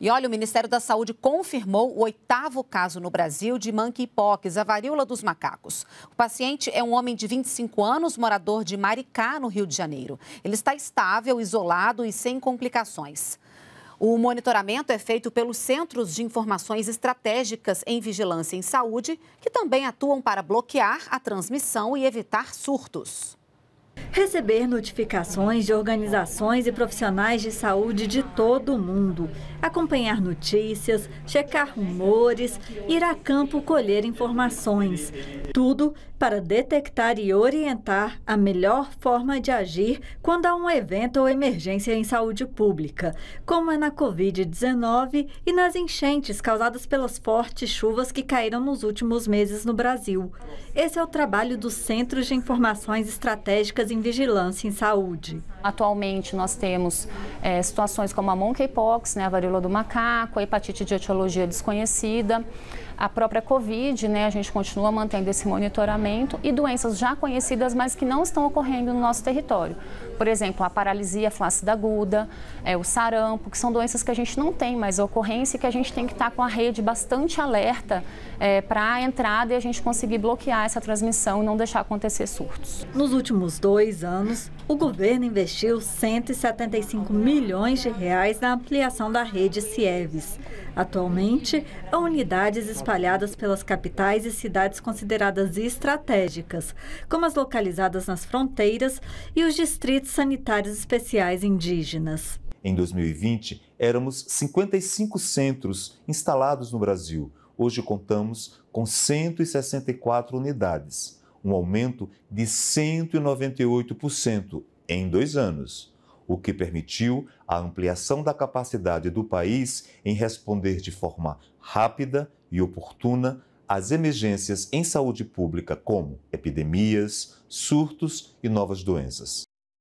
E olha, o Ministério da Saúde confirmou o oitavo caso no Brasil de monkeypox, a varíola dos macacos. O paciente é um homem de 25 anos, morador de Maricá, no Rio de Janeiro. Ele está estável, isolado e sem complicações. O monitoramento é feito pelos Centros de Informações Estratégicas em Vigilância em Saúde, que também atuam para bloquear a transmissão e evitar surtos. Receber notificações de organizações e profissionais de saúde de todo o mundo, acompanhar notícias, checar rumores, ir a campo colher informações. Tudo para detectar e orientar a melhor forma de agir quando há um evento ou emergência em saúde pública, como é na Covid-19 e nas enchentes causadas pelas fortes chuvas que caíram nos últimos meses no Brasil. Esse é o trabalho dos Centros de Informações Estratégicas em vigilância em saúde. Atualmente nós temos é, situações como a monkeypox, né, a varíola do macaco, a hepatite de etiologia desconhecida, a própria Covid, né, a gente continua mantendo esse monitoramento e doenças já conhecidas, mas que não estão ocorrendo no nosso território. Por exemplo, a paralisia flácida aguda, é, o sarampo, que são doenças que a gente não tem mais ocorrência e que a gente tem que estar com a rede bastante alerta é, para a entrada e a gente conseguir bloquear essa transmissão e não deixar acontecer surtos. Nos últimos dois dois anos, o governo investiu 175 milhões de reais na ampliação da rede CIEVES. Atualmente, há é unidades espalhadas pelas capitais e cidades consideradas estratégicas, como as localizadas nas fronteiras e os distritos sanitários especiais indígenas. Em 2020, éramos 55 centros instalados no Brasil. Hoje contamos com 164 unidades um aumento de 198% em dois anos, o que permitiu a ampliação da capacidade do país em responder de forma rápida e oportuna às emergências em saúde pública, como epidemias, surtos e novas doenças.